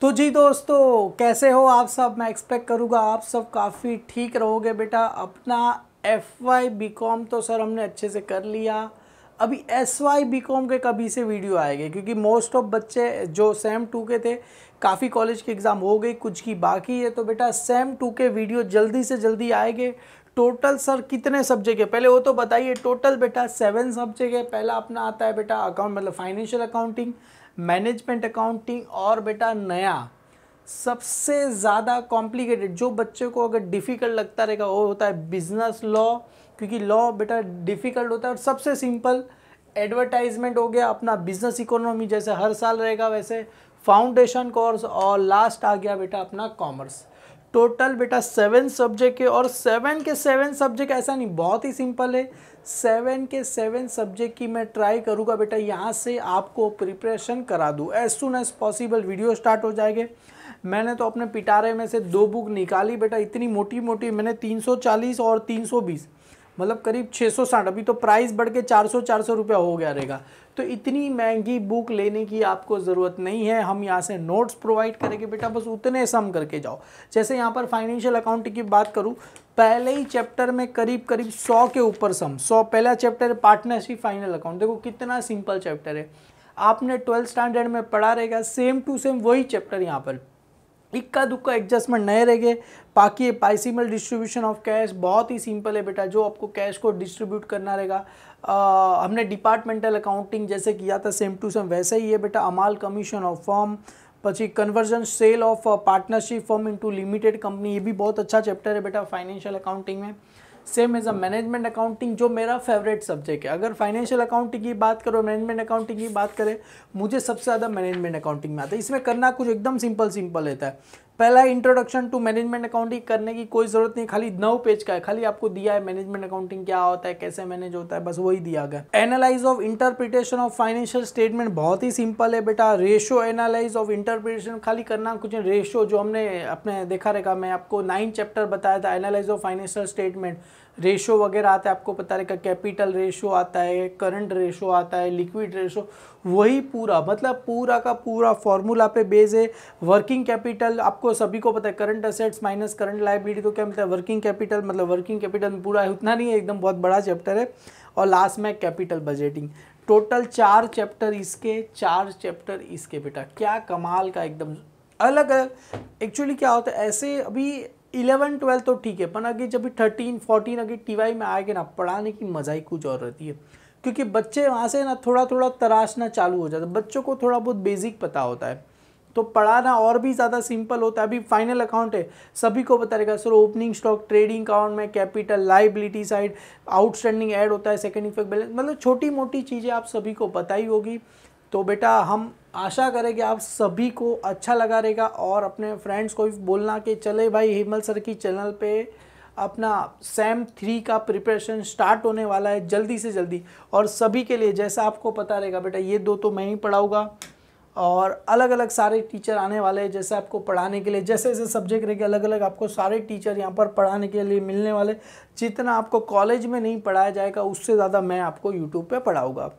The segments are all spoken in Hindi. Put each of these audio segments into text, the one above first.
तो जी दोस्तों कैसे हो आप सब मैं एक्सपेक्ट करूँगा आप सब काफ़ी ठीक रहोगे बेटा अपना एफ वाई बी कॉम तो सर हमने अच्छे से कर लिया अभी एस वाई बी कॉम के कभी से वीडियो आएंगे क्योंकि मोस्ट ऑफ बच्चे जो सेम टू के थे काफ़ी कॉलेज के एग्ज़ाम हो गई कुछ की बाकी है तो बेटा सेम टू के वीडियो जल्दी से जल्दी आएंगे टोटल सर कितने सब्जेक्ट है पहले वो तो बताइए टोटल बेटा सेवन सब्जेक्ट है पहला अपना आता है बेटा अकाउंट मतलब फाइनेंशियल अकाउंटिंग मैनेजमेंट अकाउंटिंग और बेटा नया सबसे ज़्यादा कॉम्प्लिकेटेड जो बच्चे को अगर डिफ़िकल्ट लगता रहेगा वो होता है बिजनेस लॉ क्योंकि लॉ बेटा डिफ़िकल्ट होता है और सबसे सिंपल एडवर्टाइजमेंट हो गया अपना बिजनेस इकोनॉमी जैसे हर साल रहेगा वैसे फाउंडेशन कोर्स और लास्ट आ गया बेटा अपना कॉमर्स टोटल बेटा सेवन सब्जेक्ट के और सेवन के सेवन सब्जेक्ट ऐसा नहीं बहुत ही सिंपल है सेवन के सेवन सब्जेक्ट की मैं ट्राई करूँगा बेटा यहाँ से आपको प्रिपरेशन करा दूँ as soon as possible video start हो जाएंगे मैंने तो अपने पिटारे में से दो बुक निकाली बेटा इतनी मोटी मोटी मैंने 340 और 320 मतलब करीब छः सौ साठ अभी तो प्राइस बढ़ के चार सौ चार सौ रुपया हो गया रहेगा तो इतनी महंगी बुक लेने की आपको ज़रूरत नहीं है हम यहाँ से नोट्स प्रोवाइड करेंगे बेटा बस उतने सम करके जाओ जैसे यहाँ पर फाइनेंशियल अकाउंट की बात करूँ पहले ही चैप्टर में करीब करीब सौ के ऊपर सम सौ पहला चैप्टर है पार्टनरशिप फाइनल अकाउंट देखो कितना सिंपल चैप्टर है आपने ट्वेल्थ स्टैंडर्ड में पढ़ा रहेगा सेम टू सेम वही चैप्टर यहाँ पर इक्का दुक्का एडजस्टमेंट नए रह गए बाकी पाइसिमल डिस्ट्रीब्यूशन ऑफ कैश बहुत ही सिंपल है बेटा जो आपको कैश को डिस्ट्रीब्यूट करना रहेगा हमने डिपार्टमेंटल अकाउंटिंग जैसे किया था सेम टू सेम वैसे ही है बेटा अमाल कमीशन ऑफ फॉर्म पची conversion sale of partnership form into limited company ये भी बहुत अच्छा चैप्टर है बेटा फाइनेंशियल अकाउंटिंग में same as a management accounting जो मेरा फेवरेट सब्जेक्ट है अगर फाइनेंशियल अकाउंटिंग की बात करो मैनेजमेंट अकाउंटिंग की बात करें मुझे सबसे ज़्यादा मैनेजमेंट अकाउंटिंग में आता है इसमें करना कुछ एकदम सिंपल सिंपल रहता है पहला इंट्रोडक्शन टू मैनेजमेंट अकाउंटिंग करने की कोई ज़रूरत नहीं खाली नौ पेज का है खाली आपको दिया है मैनेजमेंट अकाउंटिंग क्या होता है कैसे मैनेज होता है बस वही दिया गया analyse of interpretation of financial statement बहुत ही सिंपल है बेटा रेशो एनालाइज ऑफ इंटरप्रिटेशन खाली करना कुछ रेशो जो हमने अपने देखा रहेगा मैं आपको नाइन चैप्टर बताया था analyse of financial statement ratio वगैरह आता है आपको पता रहेगा कैपिटल रेशो आता है करंट रेशो आता है लिक्विड रेशो वही पूरा मतलब पूरा का पूरा फॉर्मूला पे बेस है वर्किंग कैपिटल आपको सभी को पता है current assets minus current liability को तो क्या मिलता है वर्किंग कैपिटल मतलब वर्किंग कैपिटल पूरा है उतना नहीं है एकदम बहुत बड़ा चैप्टर है और लास्ट में कैपिटल बजटिंग टोटल चार चैप्टर इसके चार चैप्टर इसके बेटा क्या कमाल का एकदम अलग अलग एक्चुअली क्या होता है ऐसे अभी इलेवन ट्वेल्थ तो ठीक है पर अगर जब भी थर्टीन फोर्टीन अगर टीवाई में आएंगे ना पढ़ाने की मज़ा ही कुछ और रहती है क्योंकि बच्चे वहाँ से ना थोड़ा थोड़ा तराशना चालू हो जाता है बच्चों को थोड़ा बहुत बेसिक पता होता है तो पढ़ाना और भी ज़्यादा सिंपल होता है अभी फाइनल अकाउंट है सभी को पता रहेगा sir opening stock trading account में capital liability side outstanding add होता है सेकेंड इफेक्ट बैलेंस मतलब छोटी मोटी चीज़ें आप सभी को पता ही होगी तो बेटा हम आशा करें कि आप सभी को अच्छा लगा रहेगा और अपने फ्रेंड्स को भी बोलना कि चले भाई हेमल सर की चैनल पे अपना सैम थ्री का प्रिपरेशन स्टार्ट होने वाला है जल्दी से जल्दी और सभी के लिए जैसा आपको पता रहेगा बेटा ये दो तो मैं ही पढ़ाऊँगा और अलग अलग सारे टीचर आने वाले हैं जैसे आपको पढ़ाने के लिए जैसे जैसे सब्जेक्ट रहेगा अलग अलग आपको सारे टीचर यहाँ पर पढ़ाने के लिए मिलने वाले जितना आपको कॉलेज में नहीं पढ़ाया जाएगा उससे ज़्यादा मैं आपको यूट्यूब पर पढ़ाऊँगा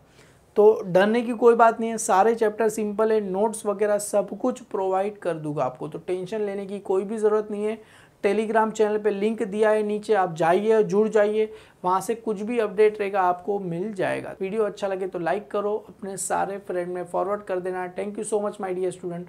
तो डरने की कोई बात नहीं है सारे चैप्टर सिंपल है नोट्स वगैरह सब कुछ प्रोवाइड कर दूंगा आपको तो टेंशन लेने की कोई भी ज़रूरत नहीं है टेलीग्राम चैनल पे लिंक दिया है नीचे आप जाइए और जुड़ जाइए वहाँ से कुछ भी अपडेट रहेगा आपको मिल जाएगा वीडियो अच्छा लगे तो लाइक करो अपने सारे फ्रेंड में फॉरवर्ड कर देना thank you so much my dear student